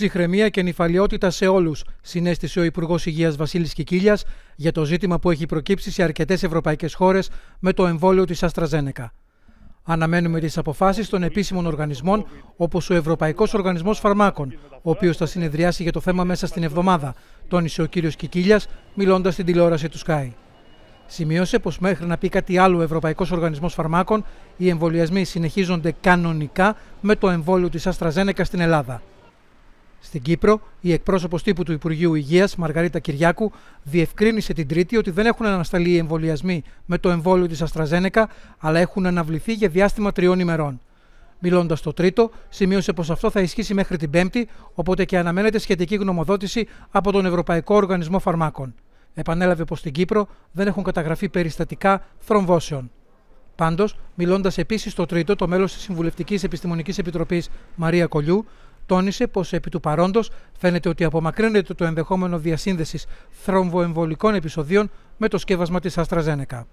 Ψυχραιμία και νυφαλιότητα σε όλους, συνέστησε ο Υπουργός Υγείας Βασίλης Κικίλιας για το ζήτημα που έχει προκύψει σε αρκετές ευρωπαϊκές χώρες με το εμβόλιο της Αστραζένεκα. Αναμένουμε τις αποφάσεις των επίσημων οργανισμών, όπως ο Ευρωπαϊκός Οργανισμός Φαρμάκων, ο οποίος θα συνεδριάσει για το θέμα μέσα στην εβδομάδα, τόνισε ο κ. Κικίλιας, μιλώντας στην τηλεόραση του Sky. Σημείωσε πως μέχρι να πει κάτι άλλο ο Ευρωπαϊκός Οργανισμός Φαρμάκων, οι εμβολιασμοί συνεχίζονται κανονικά με το εμβόλιο της Αστραζένεκα στην Ελλάδα. Στην Κύπρο, η εκπρόσωπος τύπου του Υπουργείου Υγείας, Μαργαρίτα Κυριάκου, διευκρίνησε την Τρίτη ότι δεν έχουν ανασταλεί οι εμβολιασμοί με το εμβόλιο της Αστραζένεκα, αλλά έχουν αναβληθεί για διάστημα τριών ημερών. Μιλώντας το τρίτο, σημείωσε πως αυτό θα ισχύσει μέχρι την Πέμπτη, οπότε και αναμένεται σχετική γνωμοδότηση από τον Ευρωπαϊκό Οργανισμό Φαρμάκων. Επανέλαβε πως στην Κύπρο δεν έχουν καταγραφεί περιστατικά θρομβώσεων. Πάντως, μιλώντας επίσης το τρίτο, το μέλος της Συμβουλευτικής Επιστημονικής Επιτροπής Μαρία Κολιού τόνισε πως επί του παρόντος φαίνεται ότι απομακρύνεται το ενδεχόμενο διασύνδεσης θρομβοεμβολικών επεισοδίων με το σκεύασμα της Αστραζένεκα.